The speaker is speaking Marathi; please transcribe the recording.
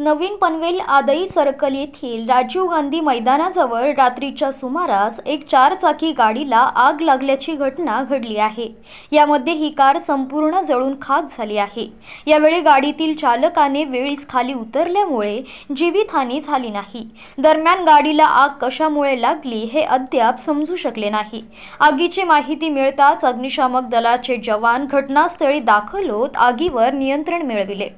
नवीन पनवेल आदई सर्कल येथील राजीव गांधी मैदानाजवळ रात्रीच्या सुमारास एक चारचाकी गाडीला आग लागल्याची घटना घडली आहे यामध्ये ही कार संपूर्ण जळून खाक झाली आहे यावेळी गाडीतील चालकाने वेळीच खाली उतरल्यामुळे जीवितहानी झाली नाही दरम्यान गाडीला आग कशामुळे लागली हे अद्याप समजू शकले नाही आगीची माहिती मिळताच अग्निशामक दलाचे जवान घटनास्थळी दाखल होत आगीवर नियंत्रण मिळविले